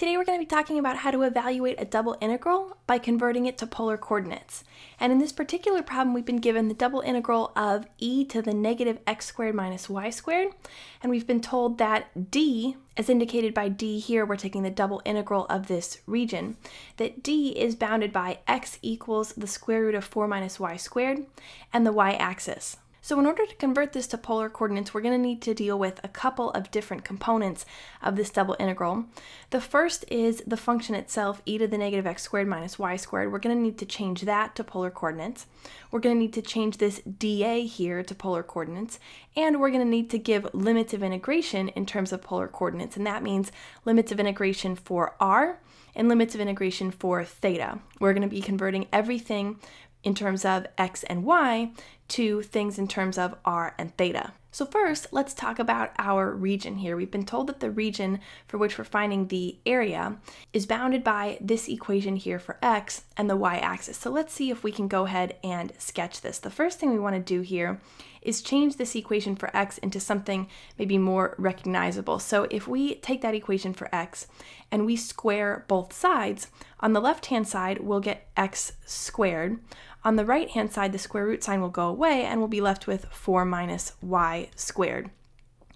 Today we're going to be talking about how to evaluate a double integral by converting it to polar coordinates. And in this particular problem, we've been given the double integral of e to the negative x squared minus y squared. And we've been told that d, as indicated by d here, we're taking the double integral of this region, that d is bounded by x equals the square root of 4 minus y squared and the y axis. So in order to convert this to polar coordinates, we're going to need to deal with a couple of different components of this double integral. The first is the function itself, e to the negative x squared minus y squared. We're going to need to change that to polar coordinates. We're going to need to change this dA here to polar coordinates. And we're going to need to give limits of integration in terms of polar coordinates. And that means limits of integration for r and limits of integration for theta. We're going to be converting everything in terms of x and y to things in terms of r and theta. So first, let's talk about our region here. We've been told that the region for which we're finding the area is bounded by this equation here for x and the y-axis. So let's see if we can go ahead and sketch this. The first thing we want to do here is change this equation for x into something maybe more recognizable. So if we take that equation for x and we square both sides, on the left-hand side, we'll get x squared. On the right-hand side, the square root sign will go away and we'll be left with 4 minus y squared.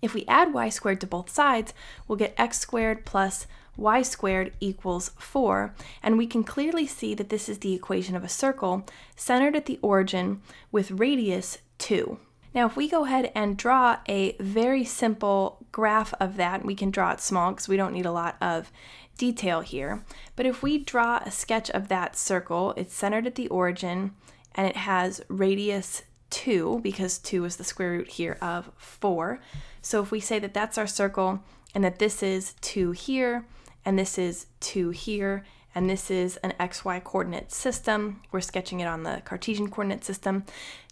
If we add y squared to both sides, we'll get x squared plus y squared equals 4, and we can clearly see that this is the equation of a circle centered at the origin with radius 2. Now if we go ahead and draw a very simple graph of that, we can draw it small because we don't need a lot of detail here, but if we draw a sketch of that circle, it's centered at the origin and it has radius 2 because 2 is the square root here of 4. So if we say that that's our circle and that this is 2 here and this is 2 here and this is an xy coordinate system. We're sketching it on the Cartesian coordinate system.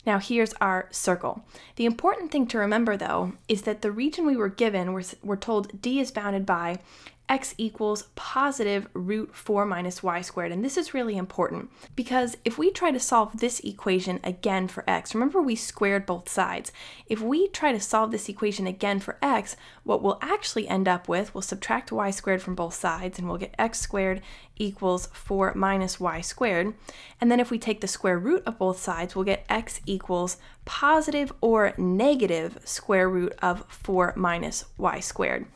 Now here's our circle. The important thing to remember though is that the region we were given, we're, we're told D is bounded by x equals positive root 4 minus y squared. And this is really important because if we try to solve this equation again for x, remember we squared both sides. If we try to solve this equation again for x, what we'll actually end up with, we'll subtract y squared from both sides and we'll get x squared equals 4 minus y squared. And then if we take the square root of both sides, we'll get x equals positive or negative square root of 4 minus y squared.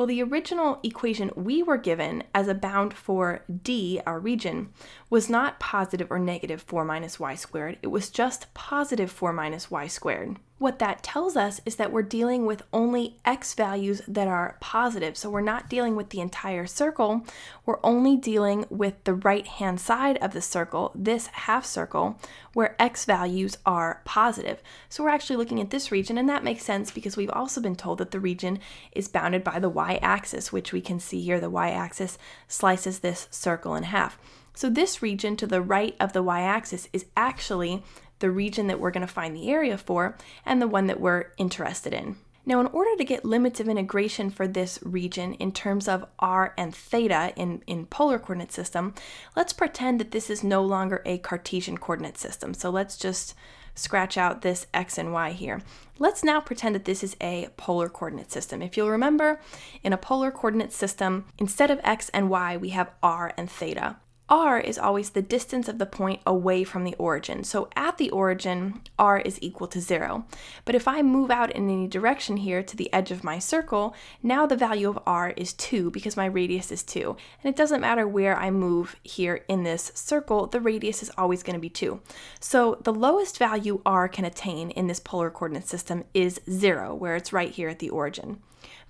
Well, the original equation we were given as a bound for D, our region, was not positive or negative 4 minus y squared. It was just positive 4 minus y squared what that tells us is that we're dealing with only x values that are positive. So we're not dealing with the entire circle, we're only dealing with the right hand side of the circle, this half circle, where x values are positive. So we're actually looking at this region, and that makes sense because we've also been told that the region is bounded by the y axis, which we can see here the y axis slices this circle in half. So this region to the right of the y-axis is actually the region that we're going to find the area for, and the one that we're interested in. Now, in order to get limits of integration for this region in terms of r and theta in, in polar coordinate system, let's pretend that this is no longer a Cartesian coordinate system. So let's just scratch out this x and y here. Let's now pretend that this is a polar coordinate system. If you'll remember, in a polar coordinate system, instead of x and y, we have r and theta r is always the distance of the point away from the origin. So at the origin, r is equal to 0. But if I move out in any direction here to the edge of my circle, now the value of r is 2 because my radius is 2. And it doesn't matter where I move here in this circle, the radius is always going to be 2. So the lowest value r can attain in this polar coordinate system is 0, where it's right here at the origin.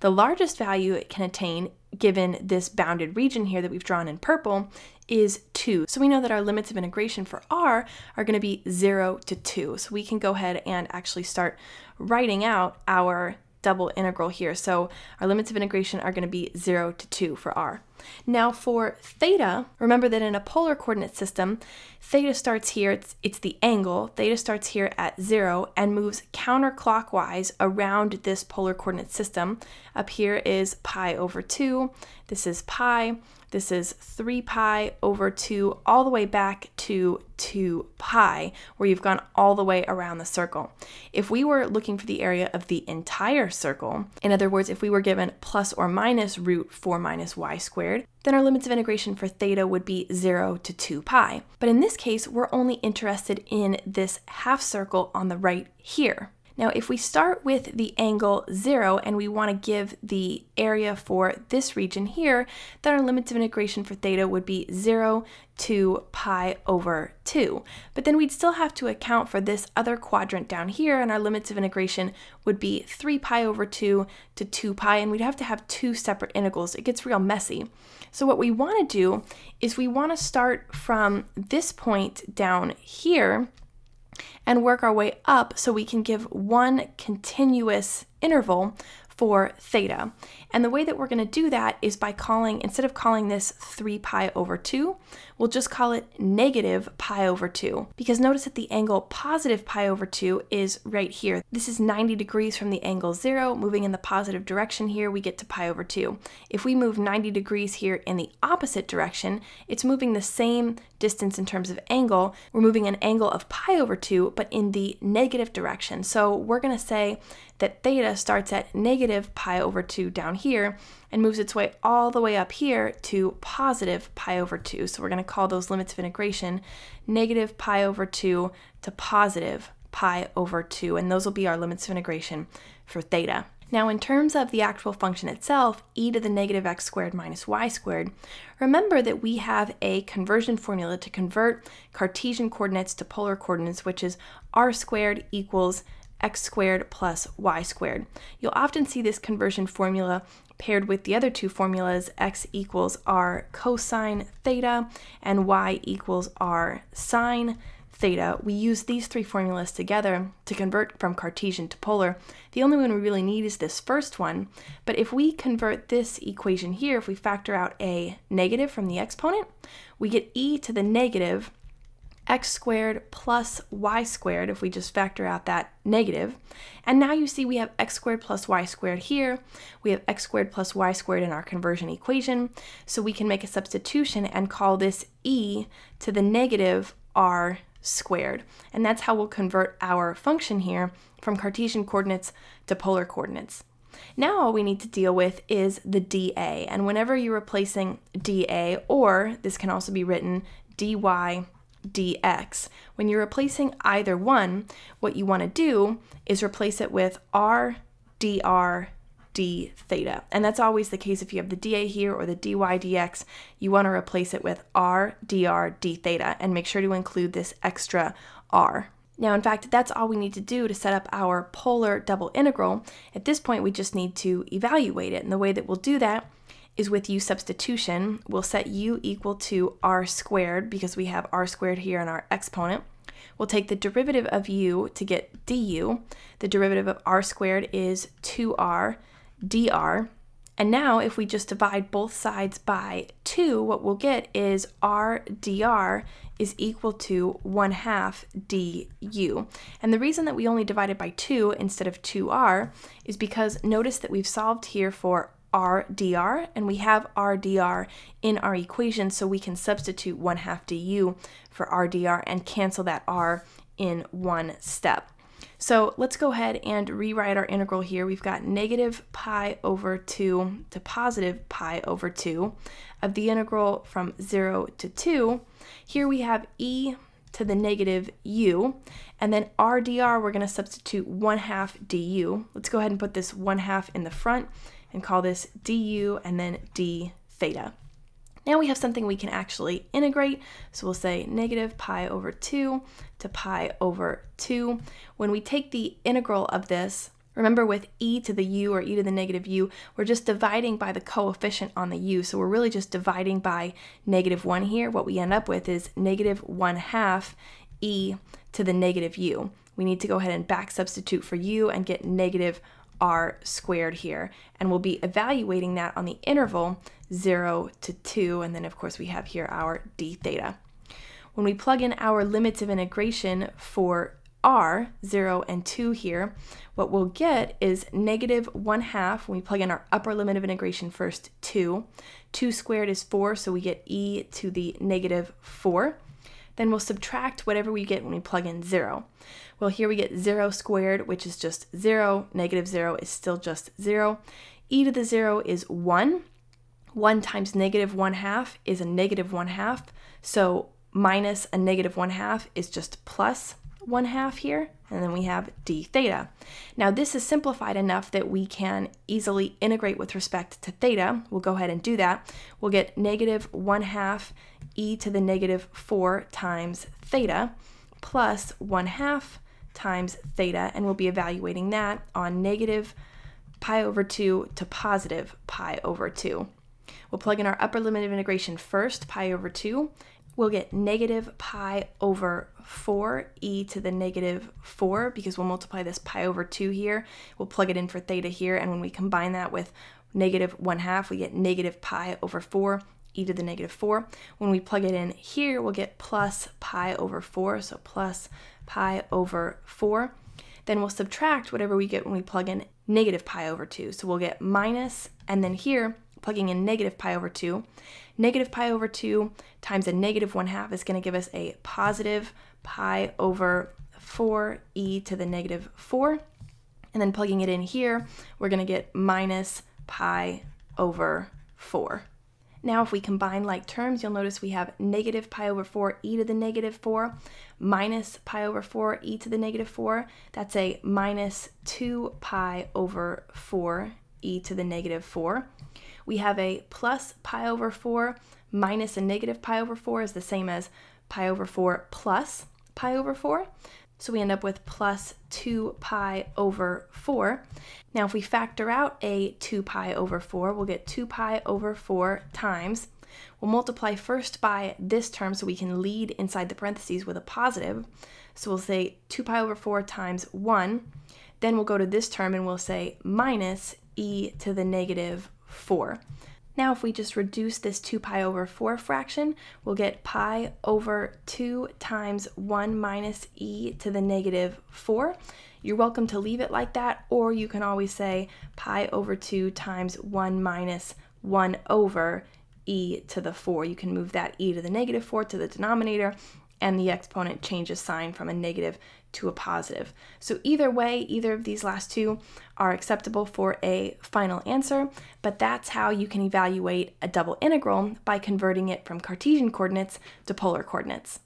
The largest value it can attain given this bounded region here that we've drawn in purple, is 2. So we know that our limits of integration for r are going to be 0 to 2. So we can go ahead and actually start writing out our double integral here. So our limits of integration are going to be 0 to 2 for r. Now for theta, remember that in a polar coordinate system, theta starts here, it's, it's the angle, theta starts here at 0 and moves counterclockwise around this polar coordinate system. Up here is pi over 2, this is pi, this is 3 pi over 2 all the way back to 2 pi, where you've gone all the way around the circle. If we were looking for the area of the entire circle, in other words, if we were given plus or minus root 4 minus y squared, then our limits of integration for theta would be 0 to 2 pi. But in this case, we're only interested in this half circle on the right here. Now, if we start with the angle 0 and we want to give the area for this region here, then our limits of integration for theta would be 0 to pi over 2. But then we'd still have to account for this other quadrant down here, and our limits of integration would be 3 pi over 2 to 2 pi, and we'd have to have two separate integrals. It gets real messy. So what we want to do is we want to start from this point down here, and work our way up so we can give one continuous interval for theta. And the way that we're going to do that is by calling, instead of calling this 3 pi over 2, We'll just call it negative pi over 2 because notice that the angle positive pi over 2 is right here. This is 90 degrees from the angle 0. Moving in the positive direction here, we get to pi over 2. If we move 90 degrees here in the opposite direction, it's moving the same distance in terms of angle. We're moving an angle of pi over 2, but in the negative direction. So we're going to say that theta starts at negative pi over 2 down here and moves its way all the way up here to positive pi over 2. So we're going to call those limits of integration negative pi over 2 to positive pi over 2, and those will be our limits of integration for theta. Now, in terms of the actual function itself, e to the negative x squared minus y squared, remember that we have a conversion formula to convert Cartesian coordinates to polar coordinates, which is r squared equals x squared plus y squared. You'll often see this conversion formula paired with the other two formulas, x equals r cosine theta and y equals r sine theta. We use these three formulas together to convert from Cartesian to polar. The only one we really need is this first one, but if we convert this equation here, if we factor out a negative from the exponent, we get e to the negative x squared plus y squared if we just factor out that negative. And now you see we have x squared plus y squared here. We have x squared plus y squared in our conversion equation. So we can make a substitution and call this e to the negative r squared. And that's how we'll convert our function here from Cartesian coordinates to polar coordinates. Now all we need to deal with is the dA. And whenever you're replacing dA, or this can also be written dy dx. When you're replacing either one, what you want to do is replace it with r dr d theta. And that's always the case if you have the dA here or the dy dx, you want to replace it with r dr d theta and make sure to include this extra r. Now, in fact, that's all we need to do to set up our polar double integral. At this point, we just need to evaluate it. And the way that we'll do that is with u substitution, we'll set u equal to r squared because we have r squared here in our exponent. We'll take the derivative of u to get du. The derivative of r squared is 2r dr. And now if we just divide both sides by 2, what we'll get is r dr is equal to 1 half du. And the reason that we only divided by 2 instead of 2r is because notice that we've solved here for r dr, and we have r dr in our equation, so we can substitute 1 half du for r dr and cancel that r in one step. So let's go ahead and rewrite our integral here. We've got negative pi over 2 to positive pi over 2 of the integral from 0 to 2. Here we have e to the negative u, and then r dr, we're going to substitute 1 half du. Let's go ahead and put this 1 half in the front and call this du and then d theta. Now we have something we can actually integrate, so we'll say negative pi over 2 to pi over 2. When we take the integral of this, Remember with e to the u or e to the negative u, we're just dividing by the coefficient on the u. So we're really just dividing by negative 1 here. What we end up with is negative 1 half e to the negative u. We need to go ahead and back substitute for u and get negative r squared here, and we'll be evaluating that on the interval 0 to 2, and then of course we have here our d theta. When we plug in our limits of integration for r, 0 and 2 here, what we'll get is negative 1 half, when we plug in our upper limit of integration first, 2. 2 squared is 4, so we get e to the negative 4 then we'll subtract whatever we get when we plug in 0. Well, here we get 0 squared, which is just 0. Negative 0 is still just 0. e to the 0 is 1. 1 times negative 1 half is a negative 1 half. So minus a negative 1 half is just plus. 1 half here, and then we have d theta. Now this is simplified enough that we can easily integrate with respect to theta. We'll go ahead and do that. We'll get negative 1 half e to the negative 4 times theta plus 1 half times theta, and we'll be evaluating that on negative pi over 2 to positive pi over 2. We'll plug in our upper limit of integration first, pi over 2, we'll get negative pi over 4 e to the negative 4 because we'll multiply this pi over 2 here. We'll plug it in for theta here, and when we combine that with negative 1 half, we get negative pi over 4 e to the negative 4. When we plug it in here, we'll get plus pi over 4, so plus pi over 4. Then we'll subtract whatever we get when we plug in negative pi over 2, so we'll get minus, and then here plugging in negative pi over 2. Negative pi over 2 times a negative 1 half is going to give us a positive pi over 4e to the negative 4. And then plugging it in here, we're going to get minus pi over 4. Now if we combine like terms, you'll notice we have negative pi over 4 e to the negative 4 minus pi over 4 e to the negative 4. That's a minus 2 pi over 4 e to the negative 4. We have a plus pi over 4 minus a negative pi over 4 is the same as pi over 4 plus pi over 4. So we end up with plus 2 pi over 4. Now if we factor out a 2 pi over 4, we'll get 2 pi over 4 times. We'll multiply first by this term so we can lead inside the parentheses with a positive. So we'll say 2 pi over 4 times 1. Then we'll go to this term and we'll say minus e to the negative 4. Now if we just reduce this 2 pi over 4 fraction, we'll get pi over 2 times 1 minus e to the negative 4. You're welcome to leave it like that, or you can always say pi over 2 times 1 minus 1 over e to the 4. You can move that e to the negative 4 to the denominator, and the exponent changes sign from a negative to a positive. So either way, either of these last two are acceptable for a final answer, but that's how you can evaluate a double integral by converting it from Cartesian coordinates to polar coordinates.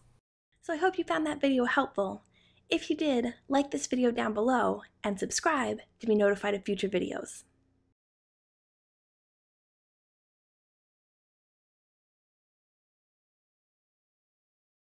So I hope you found that video helpful. If you did, like this video down below and subscribe to be notified of future videos.